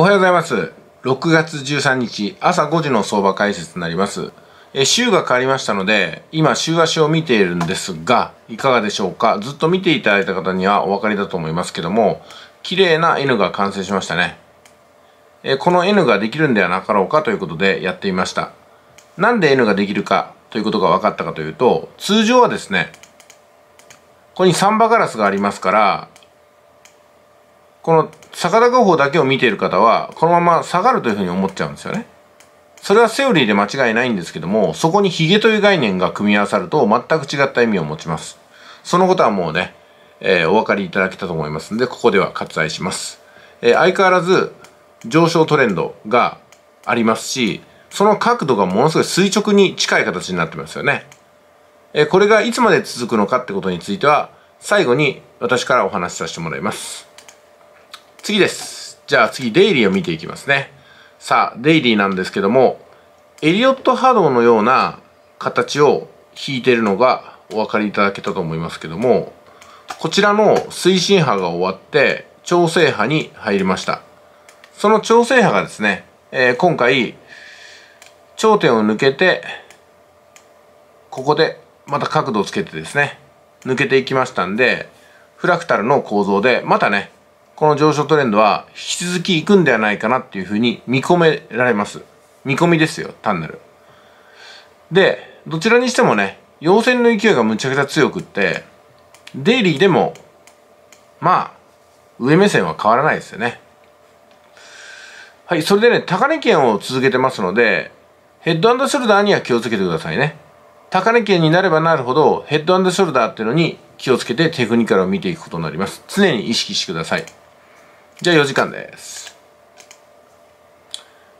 おはようございます。6月13日朝5時の相場解説になります。え週が変わりましたので、今週足を見ているんですが、いかがでしょうかずっと見ていただいた方にはお分かりだと思いますけども、綺麗な N が完成しましたね。えこの N ができるんではなかろうかということでやってみました。なんで N ができるかということが分かったかというと、通常はですね、ここにサンバガラスがありますから、この下が法だけを見ている方は、このまま下がるというふうに思っちゃうんですよね。それはセオリーで間違いないんですけども、そこにヒゲという概念が組み合わさると全く違った意味を持ちます。そのことはもうね、えー、お分かりいただけたと思いますので、ここでは割愛します。えー、相変わらず上昇トレンドがありますし、その角度がものすごい垂直に近い形になってますよね。えー、これがいつまで続くのかってことについては、最後に私からお話しさせてもらいます。次です。じゃあ次、デイリーを見ていきますね。さあ、デイリーなんですけども、エリオット波動のような形を引いてるのがお分かりいただけたと思いますけども、こちらの推進波が終わって、調整波に入りました。その調整波がですね、えー、今回、頂点を抜けて、ここでまた角度をつけてですね、抜けていきましたんで、フラクタルの構造で、またね、この上昇トレンドは引き続き行くんではないかなっていうふうに見込められます。見込みですよ、単なる。で、どちらにしてもね、陽線の勢いがむちゃくちゃ強くって、デイリーでも、まあ、上目線は変わらないですよね。はい、それでね、高値圏を続けてますので、ヘッドショルダーには気をつけてくださいね。高値圏になればなるほど、ヘッドショルダーっていうのに気をつけてテクニカルを見ていくことになります。常に意識してください。じゃあ4時間です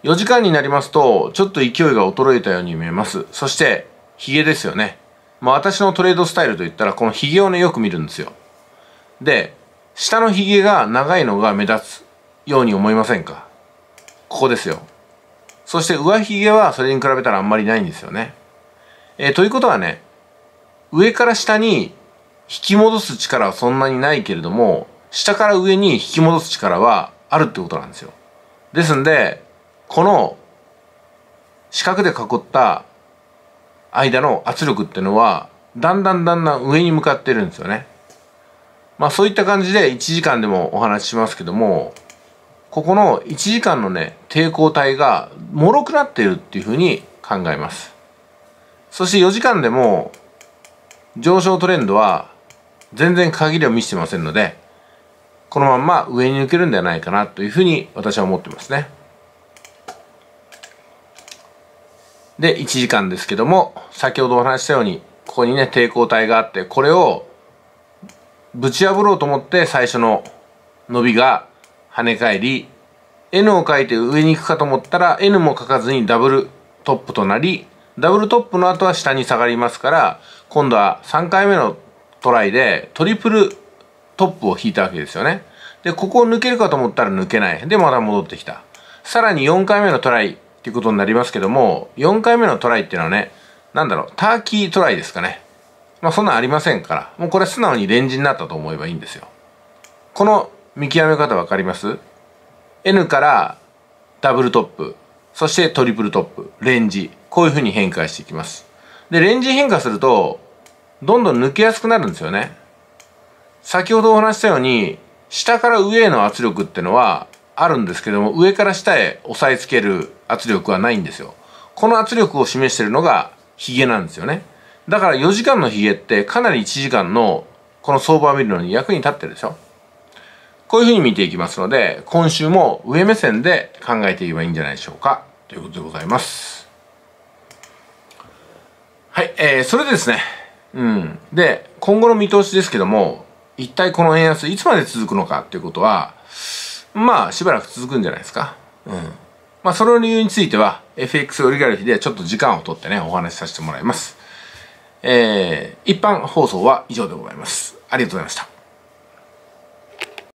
4時間になりますとちょっと勢いが衰えたように見えますそしてヒゲですよねまあ私のトレードスタイルといったらこのヒゲをねよく見るんですよで下のヒゲが長いのが目立つように思いませんかここですよそして上髭はそれに比べたらあんまりないんですよね。えー、ということはね、上から下に引き戻す力はそんなにないけれども、下から上に引き戻す力はあるってことなんですよ。ですんで、この四角で囲った間の圧力っていうのは、だんだんだんだん上に向かってるんですよね。まあそういった感じで1時間でもお話ししますけども、ここの1時間のね、抵抗体が脆くなっているっていうふうに考えます。そして4時間でも上昇トレンドは全然限りを見せてませんので、このまま上に抜けるんではないかなというふうに私は思ってますね。で、1時間ですけども、先ほどお話したように、ここにね、抵抗体があって、これをぶち破ろうと思って最初の伸びが跳ね返り、N を書いて上に行くかと思ったら、N も書かずにダブルトップとなり、ダブルトップの後は下に下がりますから、今度は3回目のトライでトリプルトップを引いたわけですよね。で、ここを抜けるかと思ったら抜けない。で、また戻ってきた。さらに4回目のトライっていうことになりますけども、4回目のトライっていうのはね、なんだろう、ターキートライですかね。まあそんなんありませんから、もうこれ素直にレンジになったと思えばいいんですよ。この見極め方わかります ?N からダブルトップ、そしてトリプルトップ、レンジ。こういう風に変化していきます。で、レンジ変化すると、どんどん抜けやすくなるんですよね。先ほどお話したように下から上への圧力ってのはあるんですけども上から下へ押さえつける圧力はないんですよこの圧力を示してるのがヒゲなんですよねだから4時間のヒゲってかなり1時間のこの相場を見るのに役に立ってるでしょこういうふうに見ていきますので今週も上目線で考えていけばいいんじゃないでしょうかということでございますはいえー、それでですねうんで今後の見通しですけども一体この円安いつまで続くのかっていうことは、まあしばらく続くんじゃないですか。うん。まあその理由については FX オリガルヒでちょっと時間を取ってね、お話しさせてもらいます。えー、一般放送は以上でございます。ありがとうございました。